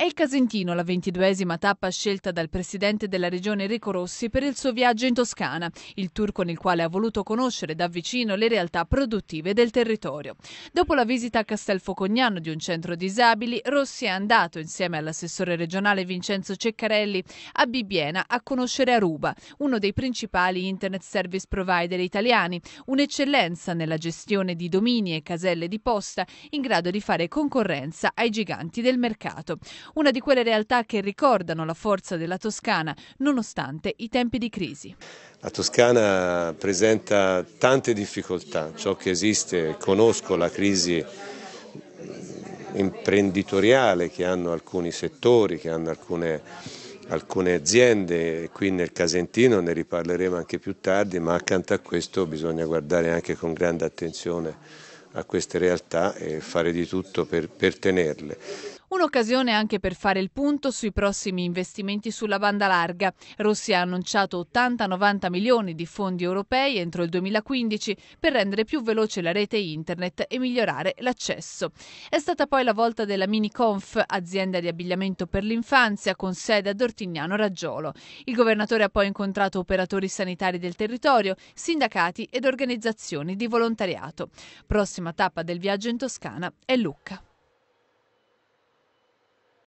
È il Casentino la ventiduesima tappa scelta dal presidente della regione Enrico Rossi per il suo viaggio in Toscana, il tour con il quale ha voluto conoscere da vicino le realtà produttive del territorio. Dopo la visita a Castelfocognano di un centro disabili, Rossi è andato insieme all'assessore regionale Vincenzo Ceccarelli a Bibbiena a conoscere Aruba, uno dei principali internet service provider italiani, un'eccellenza nella gestione di domini e caselle di posta in grado di fare concorrenza ai giganti del mercato una di quelle realtà che ricordano la forza della Toscana nonostante i tempi di crisi. La Toscana presenta tante difficoltà, ciò che esiste, conosco la crisi imprenditoriale che hanno alcuni settori, che hanno alcune, alcune, aziende, qui nel Casentino ne riparleremo anche più tardi, ma accanto a questo bisogna guardare anche con grande attenzione a queste realtà e fare di tutto per, per tenerle. Un'occasione anche per fare il punto sui prossimi investimenti sulla banda larga. Rossi ha annunciato 80-90 milioni di fondi europei entro il 2015 per rendere più veloce la rete internet e migliorare l'accesso. È stata poi la volta della Miniconf, azienda di abbigliamento per l'infanzia con sede a Dortignano Raggiolo. Il governatore ha poi incontrato operatori sanitari del territorio, sindacati ed organizzazioni di volontariato. Prossima tappa del viaggio in Toscana è Lucca.